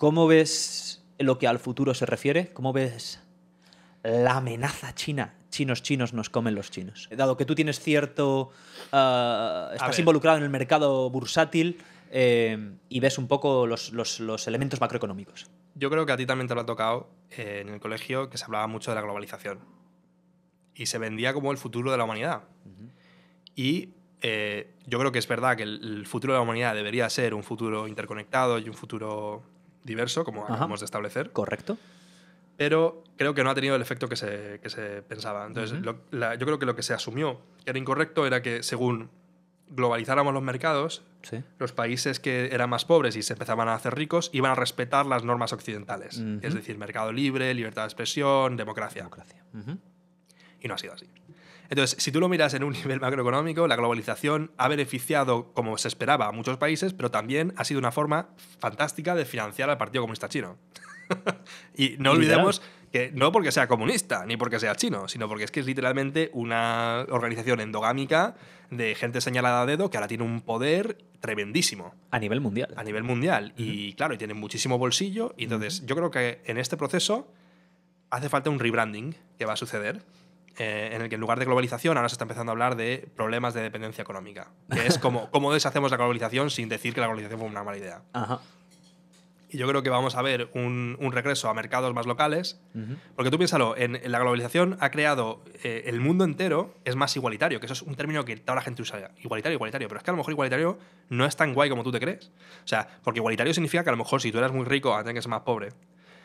¿Cómo ves lo que al futuro se refiere? ¿Cómo ves la amenaza china? Chinos, chinos, nos comen los chinos. Dado que tú tienes cierto... Ah, estás involucrado en el mercado bursátil eh, y ves un poco los, elementos macroeconómicos. Yo creo que a ti también te lo ha tocado eh, en el colegio que se hablaba mucho de la globalización y se vendía como el futuro de la humanidad. Y eh, yo creo que es verdad que el, futuro de la humanidad debería ser un futuro interconectado y un futuro diverso, como acabamos de establecer. Correcto. Pero creo que no ha tenido el efecto que se, se pensaba. Entonces, yo creo que lo que se asumió que era incorrecto era que según globalizáramos los mercados, los países que eran más pobres y se empezaban a hacer ricos iban a respetar las normas occidentales, es decir, mercado libre, libertad de expresión, democracia. Y no ha sido así. Entonces, si tú lo miras en un nivel macroeconómico, la globalización ha beneficiado, como se esperaba, a muchos países, pero también ha sido una forma fantástica de financiar al Partido Comunista Chino. y no olvidemos que no porque sea comunista ni porque sea chino, sino porque es que es literalmente una organización endogámica de gente señalada a dedo que ahora tiene un poder tremendísimo. A nivel mundial. A nivel mundial. Y claro, y tiene muchísimo bolsillo. Y entonces yo creo que en este proceso hace falta un rebranding que va a suceder eh, en el que en lugar de globalización ahora se está empezando a hablar de problemas de dependencia económica, que es como cómo deshacemos la globalización sin decir que la globalización fue una mala idea. Y yo creo que vamos a ver un, regreso a mercados más locales, porque tú piénsalo, en, la globalización ha creado eh, el mundo entero es más igualitario, que eso es un término que toda la gente usa, igualitario, igualitario, pero es que a lo mejor igualitario no es tan guay como tú te crees. O sea, porque igualitario significa que a lo mejor si tú eras muy rico, ahora que ser más pobre.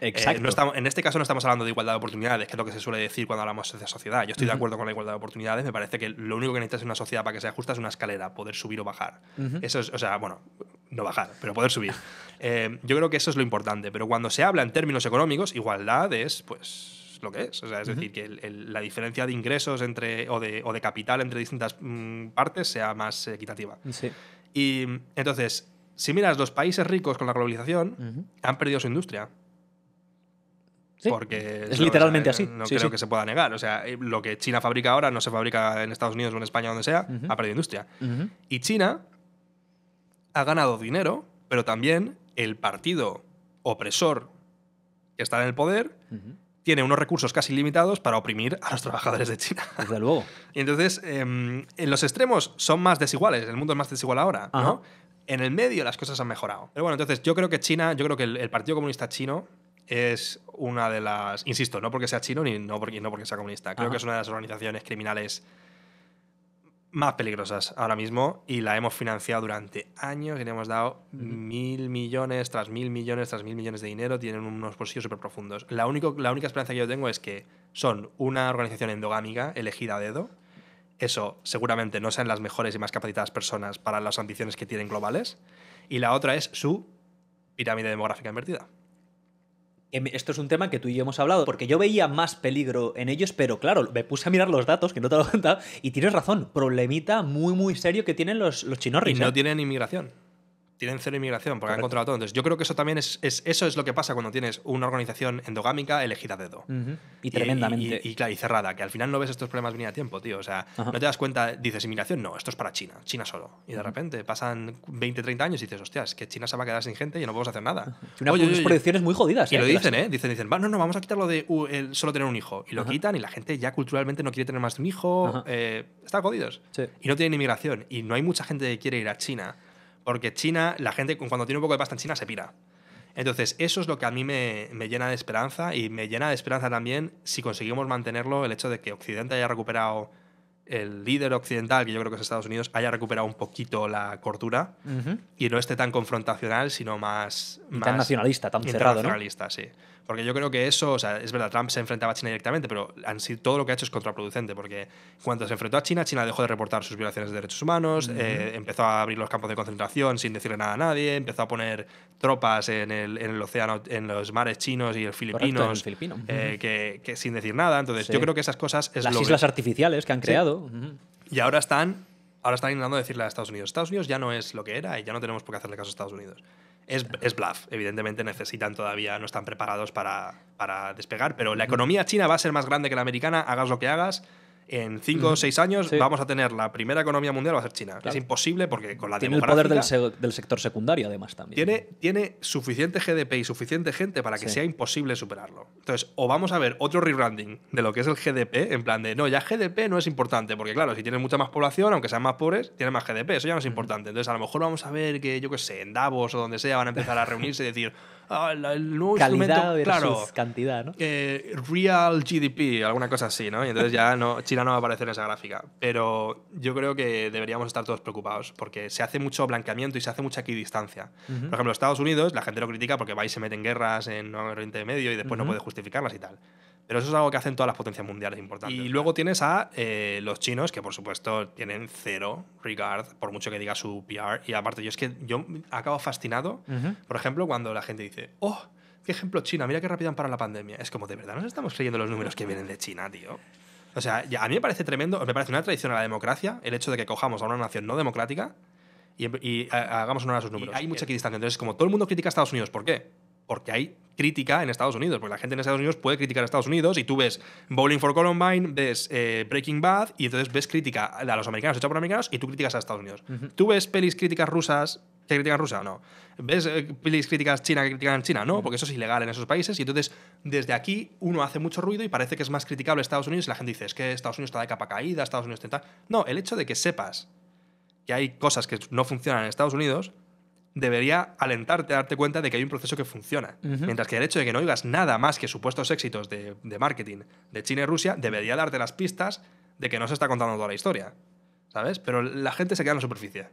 Exacto. en este caso no estamos hablando de igualdad de oportunidades, que es lo que se suele decir cuando hablamos de sociedad. Yo estoy de acuerdo con la igualdad de oportunidades. Me parece que lo único que necesitas en una sociedad para que sea justa es una escalera, poder subir o bajar. Eso es, o sea, bueno, no bajar, pero poder subir. Eh, yo creo que eso es lo importante. Pero cuando se habla en términos económicos, igualdad es, pues lo que es. es decir, que la diferencia de ingresos entre, o, de, capital entre distintas mm, partes sea más equitativa. Sí. Y entonces, si miras, los países ricos con la globalización han perdido su industria. Porque es literalmente eh, así. No creo que se pueda negar. O sea, eh, lo que China fabrica ahora no se fabrica en Estados Unidos o en España, donde sea, ha perdido industria. Y China ha ganado dinero, pero también el partido opresor que está en el poder tiene unos recursos casi limitados para oprimir a los trabajadores de China. Desde luego. y entonces, em, en los extremos son más desiguales, el mundo es más desigual ahora, ¿no? En el medio las cosas han mejorado. Pero bueno, entonces yo creo que China, yo creo que el Partido Comunista Chino es una de las, insisto, no porque sea chino ni no porque, no porque sea comunista, creo que es una de las organizaciones criminales más peligrosas ahora mismo y la hemos financiado durante años y le hemos dado mil millones tras mil millones tras mil millones de dinero, tienen unos bolsillos súper profundos. La, la única esperanza que yo tengo es que son una organización endogámica elegida a dedo, eso seguramente no sean las mejores y más capacitadas personas para las ambiciones que tienen globales, y la otra es su pirámide demográfica invertida. Eh, esto es un tema que tú y yo hemos hablado, porque yo veía más peligro en ellos, pero claro, me puse a mirar los datos, que no te lo he contado, y tienes razón, problemita muy, muy serio que tienen los, los chinorris. no ¿eh? tienen inmigración tienen cero inmigración porque han controlado todo. Entonces, yo creo que eso también es, eso es lo que pasa cuando tienes una organización endogámica elegida a dedo. y, tremendamente. Y, y, cerrada, que al final no ves estos problemas venir a tiempo, tío. O sea, no te das cuenta, dices inmigración, no, esto es para China, China solo. Y de repente pasan 20, 30 años y dices, hostias, que China se va a quedar sin gente y no podemos hacer nada. unas proyecciones muy jodidas. Y lo ¿eh? dicen, ¿eh? Dicen, dicen, va, no, no, vamos a quitarlo de uh, solo tener un hijo. Y lo quitan y la gente ya culturalmente no quiere tener más de un hijo. Eh, están jodidos. Y no tienen inmigración. Y no hay mucha gente que quiere ir a China porque China, la gente cuando tiene un poco de pasta en China se pira. Entonces, eso es lo que a mí me, llena de esperanza y me llena de esperanza también si conseguimos mantenerlo el hecho de que Occidente haya recuperado el líder occidental, que yo creo que es Estados Unidos, haya recuperado un poquito la cortura y no esté tan confrontacional, sino más... tan nacionalista, tan cerrado, nacionalista, sí. Porque yo creo que eso, o sea, es verdad, Trump se enfrentaba a China directamente, pero todo lo que ha hecho es contraproducente, porque cuando se enfrentó a China, China dejó de reportar sus violaciones de derechos humanos, eh, empezó a abrir los campos de concentración sin decirle nada a nadie, empezó a poner tropas en el, océano, en los mares chinos y el filipinos, Correcto, filipino. eh, que, sin decir nada. Entonces, yo creo que esas cosas las islas artificiales que han creado. Y ahora están, ahora están intentando decirle a Estados Unidos, Estados Unidos ya no es lo que era y ya no tenemos por qué hacerle caso a Estados Unidos. Es, es, bluff. Evidentemente necesitan todavía, no están preparados para, para, despegar, pero la economía china va a ser más grande que la americana, hagas lo que hagas en 5 o 6 años vamos a tener la primera economía mundial va a ser China. Es imposible porque con la Tiene el poder del, sector secundario además también. Tiene, tiene suficiente GDP y suficiente gente para que sea imposible superarlo. Entonces, o vamos a ver otro rebranding de lo que es el GDP, en plan de, no, ya GDP no es importante, porque claro, si tienes mucha más población, aunque sean más pobres, tiene más GDP, eso ya no es importante. Entonces, a lo mejor vamos a ver que, yo qué sé, en Davos o donde sea van a empezar a reunirse y decir, Ah, Calidad cantidad, ¿no? Eh, real GDP, alguna cosa así, ¿no? entonces ya no, China no va a aparecer en esa gráfica. Pero yo creo que deberíamos estar todos preocupados porque se hace mucho blanqueamiento y se hace mucha equidistancia. Por ejemplo, Estados Unidos, la gente lo critica porque va y se mete en guerras en Oriente Medio y después no puede justificarlas y tal. Pero eso es algo que hacen todas las potencias mundiales importantes. Y luego tienes a eh, los chinos, que por supuesto tienen cero regard, por mucho que diga su PR. Y aparte, yo es que yo acabo fascinado, por ejemplo, cuando la gente dice, oh, qué ejemplo China, mira qué rápido han parado la pandemia. Es como, de verdad, nos estamos creyendo los números que vienen de China, tío. O sea, a mí me parece tremendo, me parece una traición a la democracia el hecho de que cojamos a una nación no democrática y, eh, hagamos honor a sus números. hay mucha eh, equidistancia. Entonces, como todo el mundo critica a Estados Unidos, ¿por qué? porque hay crítica en Estados Unidos, porque la gente en Estados Unidos puede criticar a Estados Unidos y tú ves Bowling for Columbine, ves eh, Breaking Bad y entonces ves crítica a los americanos, hecha por americanos y tú criticas a Estados Unidos. Tú ves pelis críticas rusas que critican Rusia, no. ¿Ves eh, pelis críticas China que critican China? No, porque eso es ilegal en esos países. Y entonces, desde aquí, uno hace mucho ruido y parece que es más criticable Estados Unidos. Y la gente dice, es que Estados Unidos está de capa caída, Estados Unidos está. No, el hecho de que sepas que hay cosas que no funcionan en Estados Unidos debería alentarte a darte cuenta de que hay un proceso que funciona. Mientras que el hecho de que no oigas nada más que supuestos éxitos de, de, marketing de China y Rusia debería darte las pistas de que no se está contando toda la historia. ¿Sabes? Pero la gente se queda en la superficie.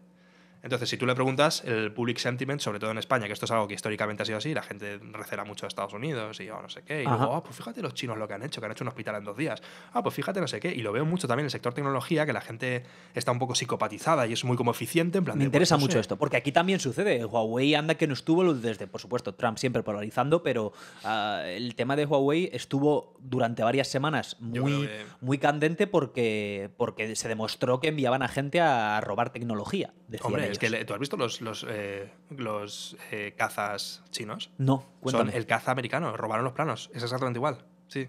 Entonces, si tú le preguntas, el public sentiment, sobre todo en España, que esto es algo que históricamente ha sido así, la gente recela mucho a Estados Unidos y oh, no sé qué, y luego, oh, pues fíjate los chinos lo que han hecho, que han hecho un hospital en dos días, ah, pues fíjate no sé qué, y lo veo mucho también en el sector tecnología, que la gente está un poco psicopatizada y es muy como eficiente, en plan... Me interesa mucho esto, porque aquí también sucede, Huawei anda que no estuvo desde, por supuesto, Trump siempre polarizando, pero ah, el tema de Huawei estuvo durante varias semanas muy, muy candente porque, porque se demostró que enviaban a gente a robar tecnología. Hombre, es que tú has visto los, los, eh, los eh, cazas chinos. No, Son el caza americano, robaron los planos. Es exactamente igual. Sí.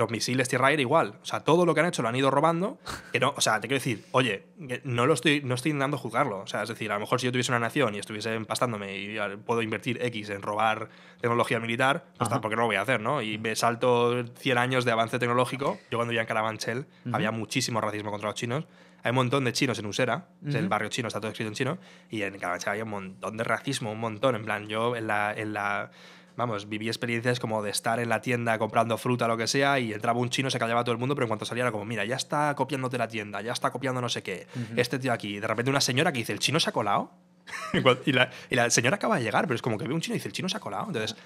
Los misiles tierra-aire igual. O sea, todo lo que han hecho lo han ido robando. Que o sea, te quiero decir, oye, no lo estoy, no estoy intentando juzgarlo. O sea, es decir, a lo mejor si yo tuviese una nación y estuviese empastándome y puedo invertir X en robar tecnología militar, pues porque no lo voy a hacer, ¿no? Y me salto 100 años de avance tecnológico. Yo cuando vivía en Carabanchel había muchísimo racismo contra los chinos hay un montón de chinos en Usera, el barrio chino está todo escrito en chino, y en Carabanchel había un montón de racismo, un montón. En plan, yo la, en la vamos, viví experiencias como de estar en la tienda comprando fruta, o lo que sea, y entraba un chino, se callaba todo el mundo, pero en cuanto salía era como, mira, ya está copiándote la tienda, ya está copiando no sé qué, este tío aquí. de repente una señora que dice, el chino se ha colado. y, la, señora acaba de llegar, pero es como que ve un chino y dice, el chino se ha colado. Entonces,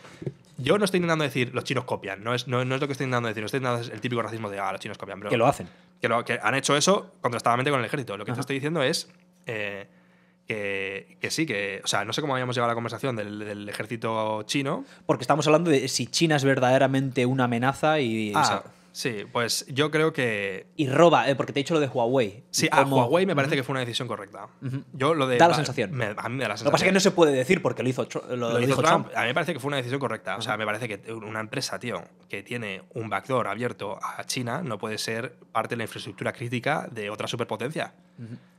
yo no estoy intentando decir, los chinos copian, no es, no, es lo que estoy intentando decir, no estoy intentando el típico racismo de, ah, los chinos copian. bro. que lo hacen. Que, lo, han hecho eso contrastadamente con el ejército. Lo que te estoy diciendo es... Eh, que, sí, que. O sea, no sé cómo habíamos llegado a la conversación del, ejército chino. Porque estamos hablando de si China es verdaderamente una amenaza y. Ah, sí, pues yo creo que. Y roba, eh, porque te he dicho lo de Huawei. Sí, a ah, Huawei me parece que fue una decisión correcta. Yo lo Da la sensación. Lo que pasa es que no se puede decir porque lo hizo, lo, dijo Trump. A mí me parece que fue una decisión correcta. O sea, me parece que una empresa, tío, que tiene un backdoor abierto a China no puede ser parte de la infraestructura crítica de otra superpotencia.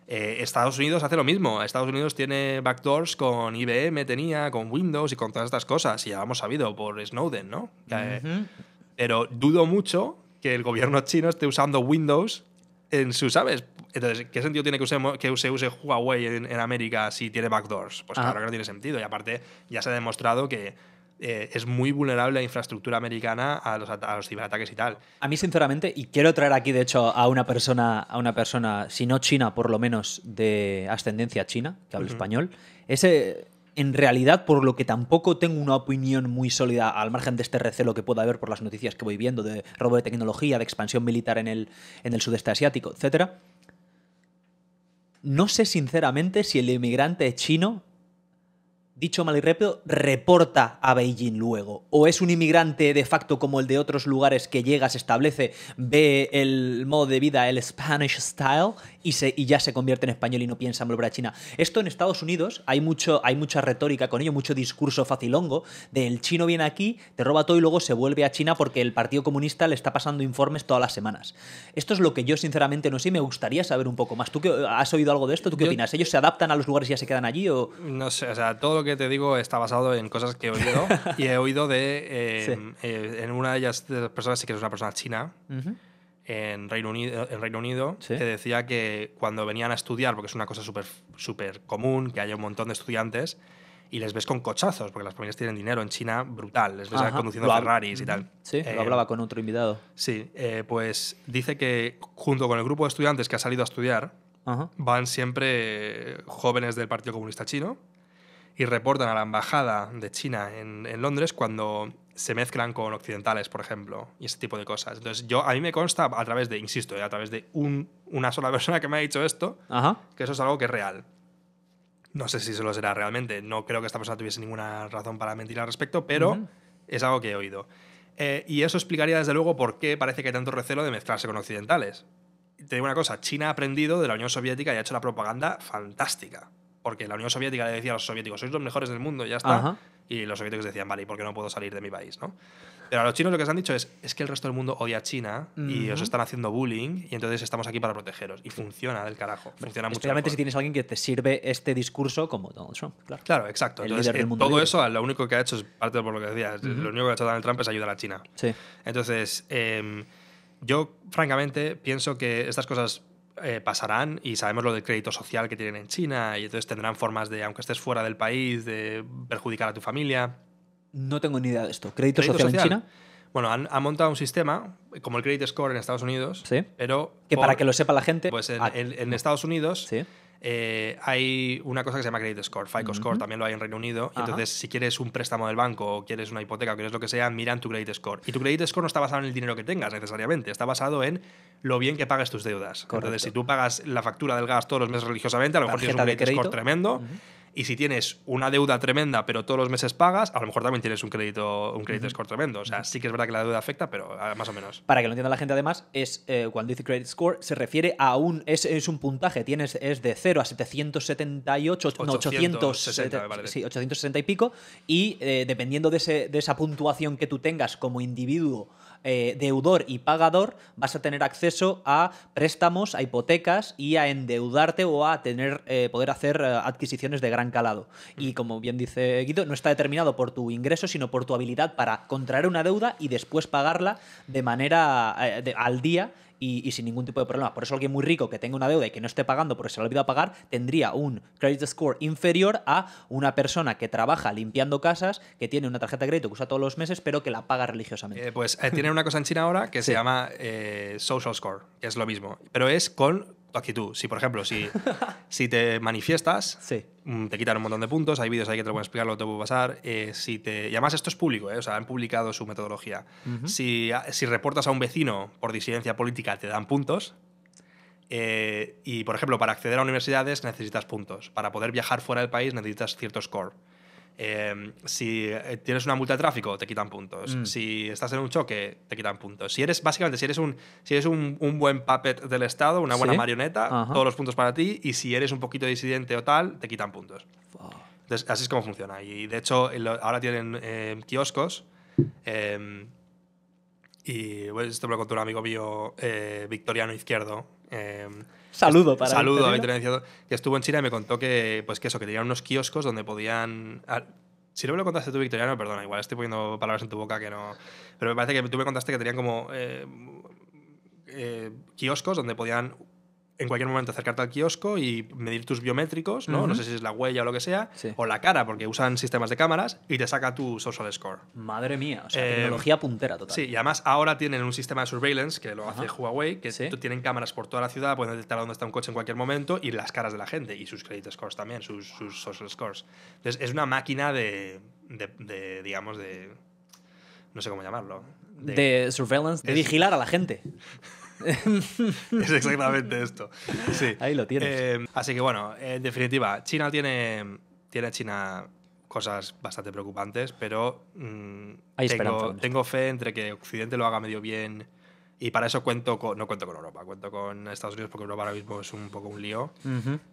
Eh, Estados Unidos hace lo mismo. Estados Unidos tiene backdoors con IBM, tenía, con Windows y con todas estas cosas. Y ya lo hemos sabido por Snowden, ¿no? pero dudo mucho que el gobierno chino esté usando Windows en sus aves Entonces, ¿qué sentido tiene que, se use Huawei en, América si tiene backdoors? Pues ah. claro que no tiene sentido. Y aparte, ya se ha demostrado que eh, es muy vulnerable la infraestructura americana a los, ciberataques y tal. A mí, sinceramente, y quiero traer aquí, de hecho, a una persona, a una persona, si no china, por lo menos de ascendencia china, que habla español, ese. En realidad, por lo que tampoco tengo una opinión muy sólida, al margen de este recelo que pueda haber por las noticias que voy viendo de robo de tecnología, de expansión militar en el, en el sudeste asiático, etcétera, no sé sinceramente si el inmigrante chino dicho mal y rápido, reporta a Beijing luego? ¿O es un inmigrante de facto como el de otros lugares que llega, se establece, ve el modo de vida, el Spanish style, y, se, ya se convierte en español y no piensa en volver a China? Esto en Estados Unidos hay, mucho, hay mucha retórica con ello, mucho discurso facilongo del chino viene aquí, te roba todo y luego se vuelve a China porque el Partido Comunista le está pasando informes todas las semanas. Esto es lo que yo sinceramente no sé y me gustaría saber un poco más. ¿Tú qué, has oído algo de esto? ¿Tú qué opinas? ¿Ellos se adaptan a los lugares y ya se quedan allí? O... No sé, o sea, todo que te digo está basado en cosas que he oído. y he oído de. Eh, eh, en una de ellas, de las personas, sí que es una persona china. Eh, en Reino Unido, en Reino Unido que decía que cuando venían a estudiar, porque es una cosa súper súper común, que haya un montón de estudiantes, y les ves con cochazos, porque las familias tienen dinero en China brutal, les ves conduciendo Ferraris y tal. Sí, lo hablaba con otro invitado. Sí, pues dice que junto con el grupo de estudiantes que ha salido a estudiar, van siempre jóvenes del Partido Comunista Chino, y reportan a la embajada de China en, Londres cuando se mezclan con occidentales, por ejemplo, y ese tipo de cosas. Entonces, yo, a mí me consta a través de, insisto, eh, a través de una sola persona que me ha dicho esto, que eso es algo que es real. No sé si se lo será realmente, no creo que esta persona tuviese ninguna razón para mentir al respecto, pero es algo que he oído. Eh, y eso explicaría, desde luego, por qué parece que hay tanto recelo de mezclarse con occidentales. Te digo una cosa, China ha aprendido de la Unión Soviética y ha hecho la propaganda fantástica porque la Unión Soviética le decía a los soviéticos, sois los mejores del mundo, y ya está. Y los soviéticos decían, vale, ¿y por qué no puedo salir de mi país? ¿no? Pero a los chinos lo que se han dicho es, es que el resto del mundo odia a China y os están haciendo bullying y entonces estamos aquí para protegeros. Y funciona del carajo. Funciona mucho. Especialmente si tienes a alguien que te sirve este discurso como Donald Trump. Claro, exacto. Eh, todo eso lo único que ha hecho es parte de lo que decías. Lo único que ha hecho Donald Trump es ayudar a China. Sí. Entonces, em, yo francamente pienso que estas cosas eh, pasarán y sabemos lo del crédito social que tienen en China y entonces tendrán formas de, aunque estés fuera del país, de perjudicar a tu familia. No tengo ni idea de esto. ¿Crédito, social, en China? Bueno, han, montado un sistema como el Credit Score en Estados Unidos, ¿Sí? pero... Que para que lo sepa la gente... Pues en, ah. en Estados Unidos... ¿Sí? Eh, hay una cosa que se llama credit score, FICO score, también lo hay en Reino Unido. entonces, si quieres un préstamo del banco o quieres una hipoteca o quieres lo que sea, miran tu credit score. Y tu credit score no está basado en el dinero que tengas necesariamente, está basado en lo bien que pagas tus deudas. Entonces, si tú pagas la factura del gas todos los meses religiosamente, a lo mejor tienes un credit score tremendo. Y si tienes una deuda tremenda, pero todos los meses pagas, a lo mejor también tienes un crédito, un crédito score tremendo. O sea, sí que es verdad que la deuda afecta, pero ah, más o menos. Para que lo entienda la gente, además, es eh, cuando dice credit score, se refiere a un. Es, un puntaje, tienes, es de 0 a 778, 860, y pico. Y eh, dependiendo de, ese, de esa puntuación que tú tengas como individuo. Eh, deudor y pagador, vas a tener acceso a préstamos, a hipotecas y a endeudarte o a tener poder hacer adquisiciones de gran calado. Y como bien dice Guido, no está determinado por tu ingreso, sino por tu habilidad para contraer una deuda y después pagarla de manera eh, al día y, sin ningún tipo de problema. Por eso alguien muy rico que tenga una deuda y que no esté pagando porque se le olvidado pagar, tendría un credit score inferior a una persona que trabaja limpiando casas, que tiene una tarjeta de crédito que usa todos los meses, pero que la paga religiosamente. Eh, pues tiene eh, tienen una cosa en China ahora que se llama social score, que es lo mismo, pero es con tu actitud. Si, por ejemplo, si, si te manifiestas, mm, te quitan un montón de puntos. Hay vídeos ahí que te lo pueden explicar, lo te puedo pasar. Eh, si te, y además esto es público, eh, o han publicado su metodología. si, reportas a un vecino por disidencia política, te dan puntos. Eh, y, por ejemplo, para acceder a universidades necesitas puntos. Para poder viajar fuera del país necesitas cierto score. Em, si eh, tienes una multa de tráfico, te quitan puntos. Mm. Si estás en un choque, te quitan puntos. Si eres, básicamente, si eres un, si eres un, buen puppet del Estado, una buena marioneta, todos los puntos para ti. Y si eres un poquito disidente o tal, te quitan puntos. así es como funciona. Y de hecho, ahora tienen em, kioscos. Em, y bueno, esto me lo contó un amigo mío, eh, Victoriano Izquierdo. Saludo para Saludo a que estuvo en China y me contó que, pues que eso, que tenían unos kioscos donde podían... Ah, si no me lo contaste tú, Victoriano, perdona, igual estoy poniendo palabras en tu boca que no... Pero me parece que tú me contaste que tenían como eh, eh, kioscos donde podían en cualquier momento acercarte al kiosco y medir tus biométricos, ¿no? No sé si es la huella o lo que sea, o la cara, porque usan sistemas de cámaras y te saca tu social score. Madre mía, o tecnología eh, puntera total. Sí, y además ahora tienen un sistema de surveillance que lo hace Huawei, que tienen cámaras por toda la ciudad, pueden detectar dónde está un coche en cualquier momento y las caras de la gente y sus credit scores también, sus, social scores. Entonces, es una máquina de, digamos, de... no sé cómo llamarlo. De, surveillance, de vigilar a la gente. es exactamente esto. Ahí lo tienes. Eh, así que bueno, en definitiva, China tiene, tiene China cosas bastante preocupantes, pero mm, tengo, fe entre que Occidente lo haga medio bien. Y para eso cuento no cuento con Europa, cuento con Estados Unidos porque Europa ahora mismo es un poco un lío.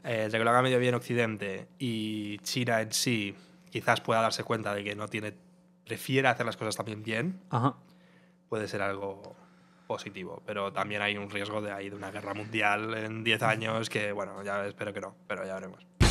Eh, que lo haga medio bien Occidente y China en sí quizás pueda darse cuenta de que no tiene, prefiere hacer las cosas también bien, puede ser algo positivo, pero también hay un riesgo de ahí de una guerra mundial en 10 años que, bueno, ya espero que no, pero ya veremos.